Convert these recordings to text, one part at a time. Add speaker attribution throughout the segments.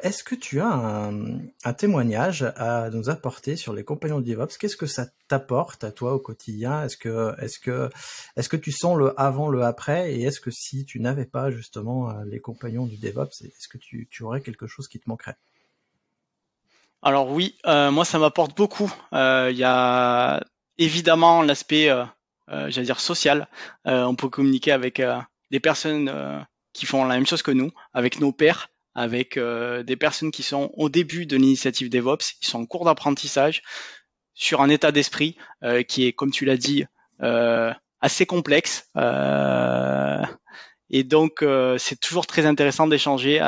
Speaker 1: Est-ce que tu as un, témoignage à nous apporter sur les compagnons de DevOps Qu'est-ce que
Speaker 2: ça t'apporte à toi au quotidien Est-ce que, est que, est que tu sens le avant, le après Et est-ce que si tu n'avais pas justement euh, les compagnons du DevOps, est-ce que tu, aurais quelque chose qui te manquerait
Speaker 1: Alors oui, euh, moi ça m'apporte beaucoup. Euh, il y a évidemment l'aspect, j'allais dire social. on peut communiquer avec des personnes qui font la même chose que nous, avec nos pairs avec euh, des personnes qui sont au début de l'initiative DevOps, qui sont en cours d'apprentissage, sur un état d'esprit euh, qui est, comme tu l'as dit, euh, assez complexe. et donc, c'est toujours très intéressant d'échanger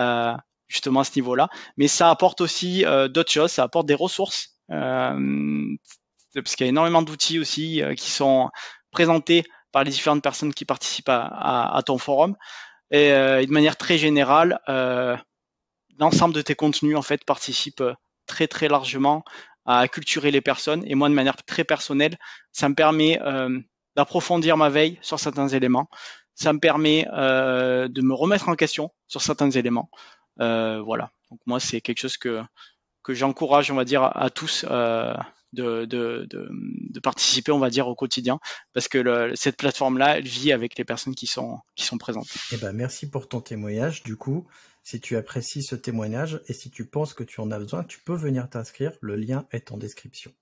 Speaker 1: justement à ce niveau-là. Mais ça apporte aussi d'autres choses, ça apporte des ressources, parce qu'il y a énormément d'outils aussi qui sont présentés par les différentes personnes qui participent à, à, à ton forum. Et de manière très générale, l'ensemble de tes contenus en fait participe euh, très très largement à culturer les personnes. Et moi, de manière très personnelle, ça me permet euh, d'approfondir ma veille sur certains éléments. Ça me permet euh, de me remettre en question sur certains éléments. voilà. Donc moi, c'est quelque chose que que j'encourage, on va dire, à tous de, de, de, participer, on va dire, au quotidien, parce que le, cette plateforme-là, elle vit avec les personnes qui sont, qui sont présentes.
Speaker 2: Eh ben, merci pour ton témoignage. Du coup, si tu apprécies ce témoignage et si tu penses que tu en as besoin, tu peux venir t'inscrire. Le lien est en description.